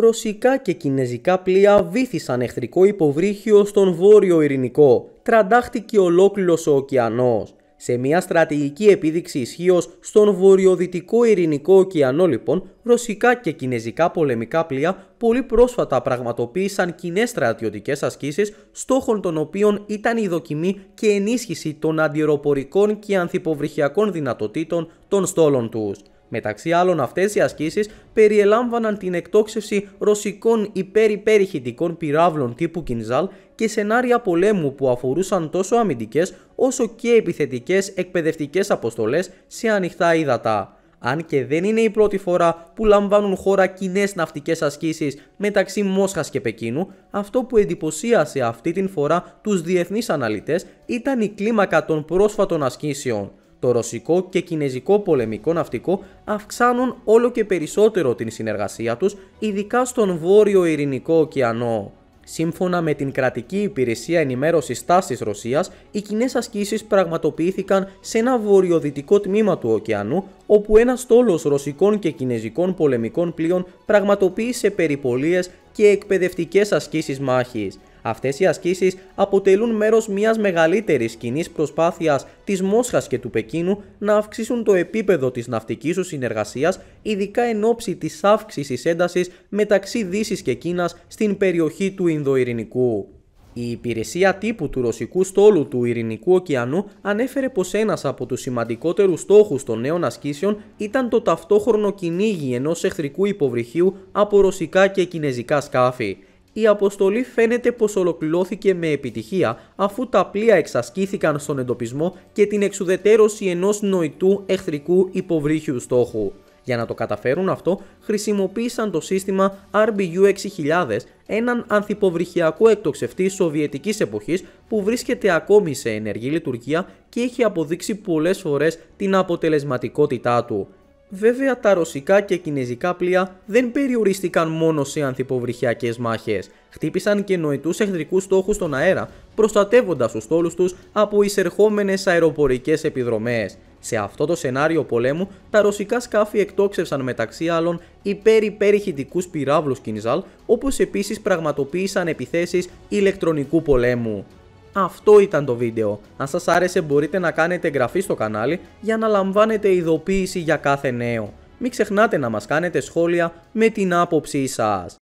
Ρωσικά και κινέζικα πλοία βήθησαν εχθρικό υποβρύχιο στον βόρειο ειρηνικό. Τραντάχτηκε ολόκληρος ο ωκεανός. Σε μια στρατηγική επίδειξη ισχύω στον βορειοδυτικό ειρηνικό ωκεανό λοιπόν, ρωσικά και κινέζικα πολεμικά πλοία πολύ πρόσφατα πραγματοποίησαν κοινέ στρατιωτικές ασκήσεις, στόχων των οποίων ήταν η δοκιμή και ενίσχυση των αντιεροπορικών και ανθυποβρυχιακών δυνατοτήτων των στόλων τους. Μεταξύ άλλων αυτές οι ασκήσεις περιελάμβαναν την εκτόξευση ρωσικών υπερυπερηχητικών πυράβλων τύπου Κινζάλ και σενάρια πολέμου που αφορούσαν τόσο αμυντικές όσο και επιθετικές εκπαιδευτικές αποστολές σε ανοιχτά ύδατα. Αν και δεν είναι η πρώτη φορά που λαμβάνουν χώρα κοινές ναυτικές ασκήσεις μεταξύ Μόσχας και Πεκίνου, αυτό που εντυπωσίασε αυτή την φορά τους διεθνείς αναλυτές ήταν η κλίμακα των πρόσφατων ασκήσεων το ρωσικό και κινέζικο πολεμικό ναυτικό αυξάνουν όλο και περισσότερο την συνεργασία τους, ειδικά στον βόρειο ειρηνικό ωκεανό. Σύμφωνα με την κρατική υπηρεσία ενημέρωσης τάσης Ρωσίας, οι κοινές ασκήσεις πραγματοποιήθηκαν σε ένα βορειοδυτικό τμήμα του ωκεανού, όπου ένας στόλος ρωσικών και κινέζικων πολεμικών πλοίων πραγματοποίησε περιπολίες και εκπαιδευτικές ασκήσεις μάχης. Αυτές οι ασκήσεις αποτελούν μέρος μιας μεγαλύτερης κοινή προσπάθειας της Μόσχας και του Πεκίνου να αυξήσουν το επίπεδο της ναυτικής τους συνεργασίας, ειδικά εν ώψη της αύξησης έντασης μεταξύ Δύσης και Κίνας στην περιοχή του Ινδοειρηνικού. Η υπηρεσία τύπου του ρωσικού στόλου του Ειρηνικού ωκεανού ανέφερε πως ένας από τους σημαντικότερους στόχους των νέων ασκήσεων ήταν το ταυτόχρονο κυνήγι ενός εχθρικού υποβρυχίου από ρωσικά και κινέζικα σκάφη η αποστολή φαίνεται πως ολοκληρώθηκε με επιτυχία αφού τα πλοία εξασκήθηκαν στον εντοπισμό και την εξουδετέρωση ενός νοητού εχθρικού υποβρύχιου στόχου. Για να το καταφέρουν αυτό, χρησιμοποίησαν το σύστημα RBU-6000, έναν ανθυποβρυχιακό εκτοξευτή σοβιετικής εποχής που βρίσκεται ακόμη σε ενεργή λειτουργία και έχει αποδείξει πολλές φορές την αποτελεσματικότητά του. Βέβαια τα ρωσικά και κινέζικα πλοία δεν περιορίστηκαν μόνο σε ανθυποβρυχιακές μάχες, χτύπησαν και νοητούς εχθρικούς στόχους στον αέρα, προστατεύοντας τους στόλους τους από εισερχόμενες αεροπορικές επιδρομές. Σε αυτό το σενάριο πολέμου, τα ρωσικά σκάφη εκτόξευσαν μεταξύ άλλων υπέρ-υπέρηχητικού πυράβλους Κινιζάλ, όπως επίσης πραγματοποίησαν επιθέσεις ηλεκτρονικού πολέμου. Αυτό ήταν το βίντεο. Αν σας άρεσε μπορείτε να κάνετε εγγραφή στο κανάλι για να λαμβάνετε ειδοποίηση για κάθε νέο. Μην ξεχνάτε να μας κάνετε σχόλια με την άποψή σας.